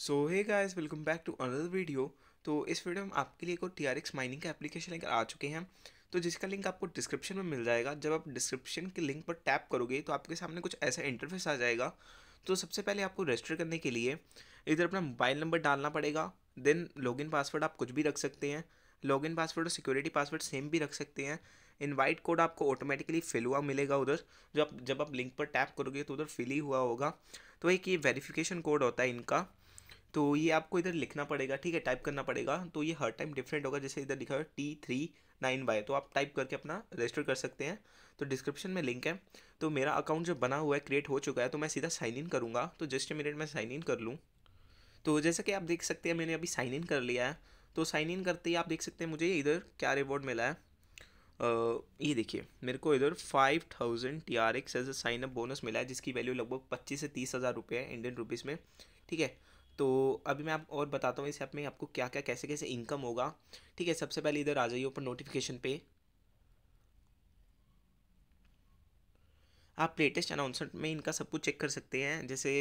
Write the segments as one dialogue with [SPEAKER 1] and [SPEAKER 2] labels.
[SPEAKER 1] so hey guys welcome back to another video तो इस video में आपके लिए एक और टी आर एक्स माइनिंग का एप्लीकेशन लेकर आ चुके हैं तो जिसका लिंक आपको डिस्क्रिप्शन में मिल जाएगा जब आप डिस्क्रिप्शन के लिंक पर टैप करोगे तो आपके सामने कुछ ऐसा इंटरफेस आ जाएगा तो सबसे पहले आपको रजिस्टर करने के लिए इधर अपना मोबाइल नंबर डालना पड़ेगा देन लॉगिन पासवर्ड आप कुछ भी रख सकते हैं लॉगिन पासवर्ड और सिक्योरिटी पासवर्ड सेम भी रख सकते हैं इनवाइट कोड आपको ऑटोमेटिकली फिल हुआ मिलेगा उधर जब आप जब आप लिंक पर टैप करोगे तो उधर फिल ही हुआ होगा तो एक ये वेरिफिकेशन कोड होता है इनका तो ये आपको इधर लिखना पड़ेगा ठीक है टाइप करना पड़ेगा तो ये हर टाइम डिफरेंट होगा जैसे इधर लिखा हुआ टी थ्री नाइन वाई तो आप टाइप करके अपना रजिस्टर कर सकते हैं तो डिस्क्रिप्शन में लिंक है तो मेरा अकाउंट जो बना हुआ है क्रिएट हो चुका है तो मैं सीधा साइन इन करूँगा तो जस्ट ए मिनट मैं साइन इन कर लूँ तो जैसा कि आप देख सकते हैं मैंने अभी साइन इन कर लिया है तो साइन इन करते ही आप देख सकते हैं मुझे इधर क्या रिवॉर्ड मिला है ये देखिए मेरे को इधर five thousand T R X as a sign up bonus मिला है जिसकी वैल्यू लगभग पच्चीस से तीस हज़ार रुपये है इंडियन रुपीज़ में ठीक है तो अभी मैं आप और बताता हूँ इस ऐप में आपको क्या क्या कैसे कैसे इनकम होगा ठीक है सबसे पहले इधर आ जाइए ऊपर नोटिफिकेशन पे आप लेटेस्ट अनाउंसमेंट में इनका सब कुछ चेक कर सकते हैं जैसे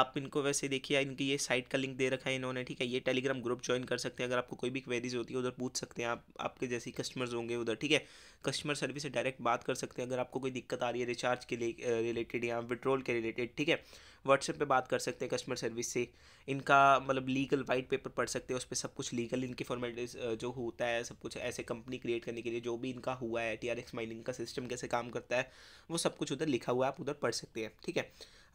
[SPEAKER 1] आप इनको वैसे देखिए इनकी ये साइट का लिंक दे रखा है इन्होंने ठीक है ये टेलीग्राम ग्रुप ज्वाइन कर सकते हैं अगर आपको कोई भी क्वेरीज होती है उधर पूछ सकते हैं आप आपके जैसे कस्टमर्स होंगे उधर ठीक है कस्टमर सर्विस से डायरेक्ट बात कर सकते हैं अगर आपको कोई दिक्कत आ रही है रिचार्ज के लिए रिलेटेड या विड्रोल के रिलेटेड ठीक है व्हाट्सएप पे बात कर सकते हैं कस्टमर सर्विस से इनका मतलब लीगल वाइट पेपर पढ़ सकते हैं उस पर सब कुछ लीगल इनकी फॉर्मेलिटीज जो होता है सब कुछ ऐसे कंपनी क्रिएट करने के लिए जो भी इनका हुआ है टी आर एक्स माइनिंग का सिस्टम कैसे काम करता है वो सब कुछ उधर लिखा हुआ है आप उधर पढ़ सकते हैं ठीक है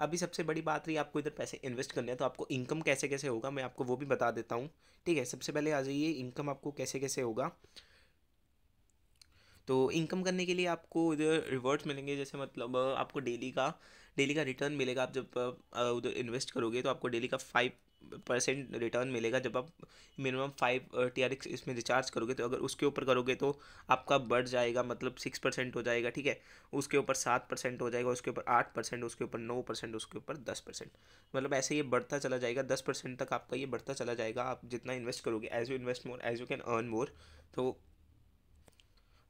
[SPEAKER 1] अभी सबसे बड़ी बात रही आपको इधर पैसे इन्वेस्ट करने हैं तो आपको इनकम कैसे कैसे होगा मैं आपको वो भी बता देता हूँ ठीक है सबसे पहले आ जाइए इनकम आपको कैसे कैसे होगा तो इनकम करने के लिए आपको इधर रिवर्ट्स मिलेंगे जैसे मतलब आपको डेली का डेली का रिटर्न मिलेगा आप जब उधर इन्वेस्ट करोगे तो आपको डेली का फाइव परसेंट रिटर्न मिलेगा जब आप minimum five T R X इसमें रिचार्ज करोगे तो अगर उसके ऊपर करोगे तो आपका बढ़ जाएगा मतलब सिक्स परसेंट हो जाएगा ठीक है उसके ऊपर सात परसेंट हो जाएगा उसके ऊपर आठ परसेंट उसके ऊपर नौ परसेंट उसके ऊपर दस परसेंट मतलब ऐसे ये बढ़ता चला जाएगा दस परसेंट तक आपका ये बढ़ता चला जाएगा आप जितना इन्वेस्ट करोगे as you invest more as you can earn more तो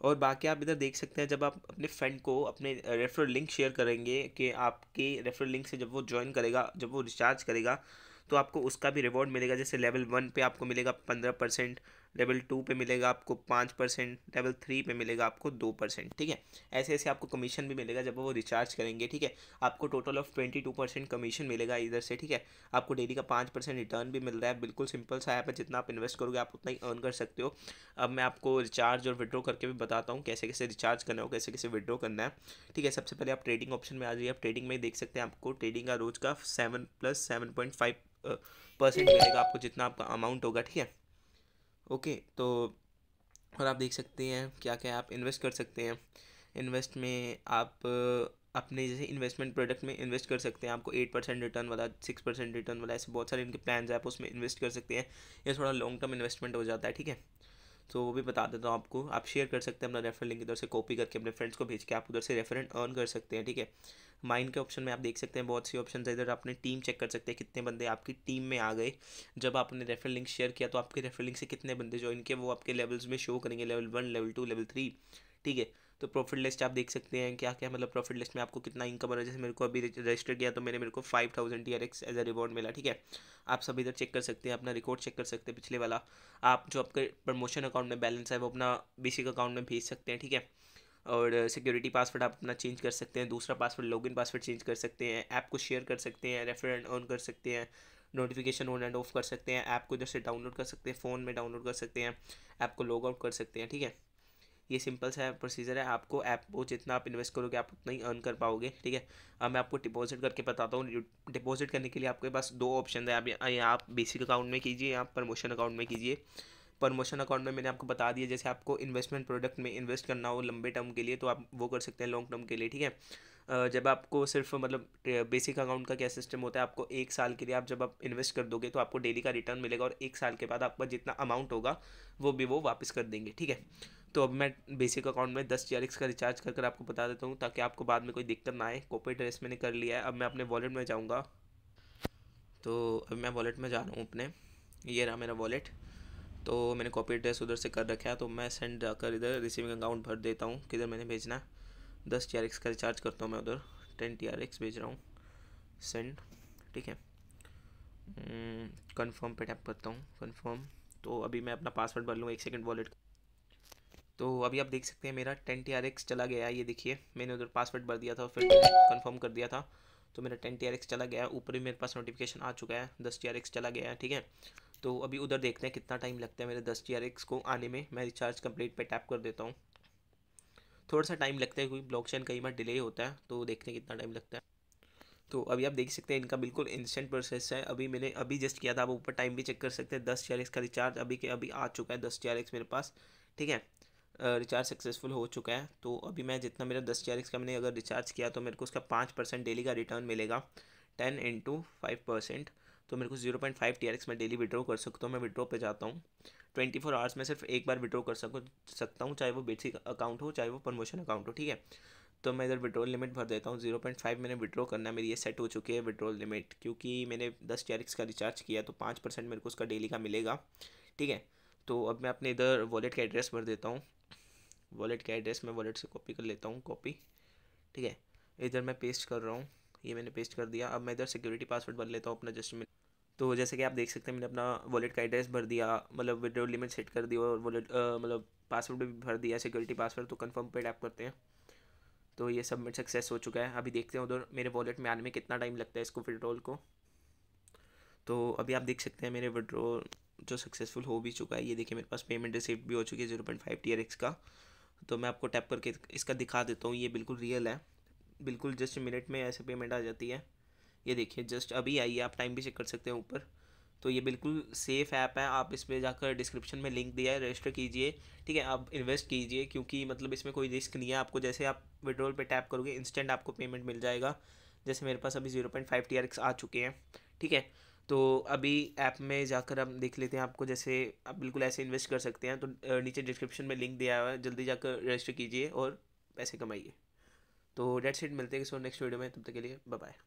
[SPEAKER 1] और बाकी आप इधर देख सकते हैं जब आप अपने फ्रेंड को अपने रेफरल लिंक शेयर करेंगे कि आपके रेफरल लिंक से जब वो ज्वाइन करेगा जब वो रिचार्ज करेगा तो आपको उसका भी रिवॉर्ड मिलेगा जैसे लेवल वन पे आपको मिलेगा पंद्रह परसेंट लेवल टू पे मिलेगा आपको पाँच परसेंट लेवल थ्री पे मिलेगा आपको दो परसेंट ठीक है ऐसे ऐसे आपको कमीशन भी मिलेगा जब वो रिचार्ज करेंगे ठीक है आपको total of twenty two percent commission मिलेगा इधर से ठीक है आपको डेली का पाँच परसेंट रिटर्न भी मिल रहा है बिल्कुल सिंपल सा ऐप है जितना आप इन्वेस्ट करोगे आप उतना ही अर्न कर सकते हो अब मैं आपको रिचार्ज और विड्रॉ करके भी बताता हूँ कैसे कैसे रिचार्ज करना हो कैसे कैसे विड्रॉ करना है ठीक है सबसे पहले आप ट्रेडिंग ऑप्शन में आ जाइए आप ट्रेडिंग में देख सकते हैं आपको ट्रेडिंग का रोज का seven plus seven point five percent मिलेगा आपको जितना आपका अमाउंट होगा ठीक है ओके तो और आप देख सकते हैं क्या क्या आप इन्वेस्ट कर सकते हैं इन्वेस्ट में आप अपने जैसे इन्वेस्टमेंट प्रोडक्ट में इन्वेस्ट कर सकते हैं आपको एट परसेंट रिटर्न वाला सिक्स परसेंट रिटर्न वाला ऐसे बहुत सारे इनके प्लान्स आप उसमें इन्वेस्ट कर सकते हैं ये थोड़ा लॉन्ग टर्म इन्वेस्टमेंट हो जाता है ठीक है तो वो भी बता देता हूँ आपको आप शेयर कर सकते हैं अपना रेफर लिंक इधर से कॉपी करके अपने फ्रेंड्स को भेज के आप उधर से रेफरेंट अर्न कर सकते हैं ठीक है माइंड के ऑप्शन में आप देख सकते हैं बहुत सी ऑप्शन है इधर आपने टीम चेक कर सकते हैं कितने बंदे आपकी टीम में आ गए जब आपने रेफर लिंक शेयर किया तो आपके रेफर लिंक से कितने बंदे ज्वाइन किए वो आपके लेवल्स में शो करेंगे level one level two level three ठीक है तो प्रॉफिट लिस्ट आप देख सकते हैं क्या क्या मतलब प्रॉफिट लिस्ट में आपको कितना इनकम है जैसे मेरे को अभी रजिस्टर किया तो मैंने मेरे को five thousand T R X as a reward मिला ठीक है आप सब इधर चेक कर सकते हैं अपना रिकॉर्ड चेक कर सकते हैं पिछले वाला आप जो आपके प्रमोशन अकाउंट में बैलेंस है वो अपना बेसिक अकाउंट में भेज सकते हैं ठीक है और सिक्योरिटी पासवर्ड आप अपना चेंज कर सकते हैं दूसरा पासवर्ड लॉगिन पासवर्ड चेंज कर सकते हैं ऐप को शेयर कर सकते हैं रेफर एंड ऑन कर सकते हैं नोटिफिकेशन ऑन एंड ऑफ कर सकते हैं ऐप को इधर से डाउनलोड कर सकते हैं फ़ोन में डाउनलोड कर सकते हैं ऐप को लॉग आउट कर सकते हैं ठीक है ये सिंपल सा प्रोसीजर है आपको ऐप वो जितना आप इन्वेस्ट करोगे आप उतना ही अर्न कर पाओगे ठीक है अब मैं आपको डिपॉजिट करके बताता हूँ डिपॉजिट करने के लिए आपके पास दो ऑप्शन है आप या आप बेसिक अकाउंट में कीजिए या प्रमोशन अकाउंट में कीजिए प्रमोशन अकाउंट में मैंने आपको बता दिया जैसे आपको इन्वेस्टमेंट प्रोडक्ट में इन्वेस्ट करना हो लंबे टर्म के लिए तो आप वो कर सकते हैं लॉन्ग टर्म के लिए ठीक है जब आपको सिर्फ मतलब बेसिक अकाउंट का क्या सिस्टम होता है आपको एक साल के लिए आप जब आप इन्वेस्ट कर दोगे तो आपको डेली का रिटर्न मिलेगा और एक साल के बाद आपका जितना अमाउंट होगा वो भी वो वापस कर देंगे ठीक है तो अब मैं बेसिक अकाउंट में दस जी का रिचार्ज कर कर आपको बता देता हूँ ताकि आपको बाद में कोई दिक्कत ना आए कॉपी ड्रेस मैंने कर लिया है अब मैं अपने वॉलेट में जाऊँगा तो अब मैं वॉलेट में जा रहा हूँ अपने ये रहा मेरा वॉलेट तो मैंने कॉपी एड्रेस उधर से कर रखा है तो मैं सेंड जाकर इधर रिसीविंग अकाउंट भर देता हूँ किधर मैंने भेजना है दस टी का रिचार्ज करता हूँ मैं उधर टेन टी भेज रहा हूँ सेंड ठीक है कंफर्म हम्म, पे टैप करता हूँ कंफर्म तो अभी मैं अपना पासवर्ड भर लूँ एक सेकंड वॉलेट का तो अभी आप देख सकते हैं मेरा टेन टी आर एक्स चला गया ये देखिए मैंने उधर पासवर्ड भर दिया था फिर कंफर्म कर दिया था तो मेरा टेन टी आर एक्स चला गया ऊपर ही मेरे पास नोटिफिकेशन आ चुका है दस टी आर एक्स चला गया है ठीक है तो अभी उधर देखते हैं कितना टाइम लगता है मेरे दस टी आर एक्स को आने में मैं रिचार्ज कंप्लीट पर टैप कर देता हूँ थोड़ा सा टाइम लगता है क्योंकि ब्लॉक चेन कई बार डिले होता है तो देखते हैं कितना टाइम लगता है तो अभी आप देख सकते हैं इनका बिल्कुल इंस्टेंट प्रोसेस है अभी मैंने अभी जस्ट किया था आप ऊपर टाइम भी चेक कर सकते हैं दस टी आर एक्स का रिचार्ज अभी के अभी आ चुका है दस टी आर एक्स मेरे पास ठीक है रिचार्ज सक्सेसफुल हो चुका है तो अभी मैं जितना मेरा दस चार का मैंने अगर रिचार्ज किया तो मेरे को उसका पाँच परसेंट डेली का रिटर्न मिलेगा टेन इंटू फाइव परसेंट तो मेरे को जीरो पॉइंट फाइव टी मैं डेली विड्रॉ कर सकता हूँ मैं विड्रो पे जाता हूँ ट्वेंटी फोर आवर्स में सिर्फ एक बार विड्रॉ कर सको सकता हूँ चाहे वो बेसिक अकाउंट हो चाहे वो प्रमोशन अकाउंट हो ठीक है तो मैं इधर विड्रॉल लिमिट भर देता हूँ जीरो पॉइंट फाइव मैंने विड्रॉ करना मेरी ये सेट हो चुकी है विड्रॉल लिमिट क्योंकि मैंने दस टी का रिचार्ज किया तो पाँच परसेंट मेरे को उसका डेली का मिलेगा ठीक है तो अब मैं अपने इधर वॉलेट का एड्रेस भर देता हूँ वॉलेट का एड्रेस मैं वॉलेट से कॉपी कर लेता हूँ कॉपी ठीक है इधर मैं पेस्ट कर रहा हूँ ये मैंने पेस्ट कर दिया अब मैं इधर सिक्योरिटी पासवर्ड भर लेता हूँ अपना जस्ट मिनट तो जैसे कि आप देख सकते हैं मैंने अपना वॉलेट का एड्रेस भर दिया मतलब विड्रो लिमिट सेट कर दिया और वॉलेट मतलब पासवर्ड भी भर दिया सिक्योरिटी पासवर्ड तो कन्फर्म पे टैप करते हैं तो ये सबमिट सक्सेस हो चुका है अभी देखते हैं उधर मेरे वॉलेट में आने में कितना टाइम लगता है इसको विड्रॉल को तो अभी आप देख सकते हैं मेरे विड्रॉ जो सक्सेसफुल हो भी चुका है ये देखिए मेरे पास पेमेंट रिसिप्ट भी हो चुकी है जीरो पॉइंट फाइव टी का तो मैं आपको टैप करके इसका दिखा देता हूँ ये बिल्कुल रियल है बिल्कुल जस्ट मिनट में ऐसे पेमेंट आ जाती है ये देखिए जस्ट अभी आई है आप टाइम भी चेक कर सकते हैं ऊपर तो ये बिल्कुल सेफ़ ऐप है आप इस पर जाकर डिस्क्रिप्शन में लिंक दिया है रजिस्टर कीजिए ठीक है आप इन्वेस्ट कीजिए क्योंकि मतलब इसमें कोई रिस्क नहीं है आपको जैसे आप विड्रोल पे टैप करोगे इंस्टेंट आपको पेमेंट मिल जाएगा जैसे मेरे पास अभी जीरो पॉइंट फाइव टी आ चुके हैं ठीक है तो अभी ऐप में जाकर हम देख लेते हैं आपको जैसे आप बिल्कुल ऐसे इन्वेस्ट कर सकते हैं तो नीचे डिस्क्रिप्शन में लिंक दिया हुआ है जल्दी जाकर रजिस्टर कीजिए और पैसे कमाइए तो डेट सीट मिलते हैं सो नेक्स्ट वीडियो में तब तक के लिए बाय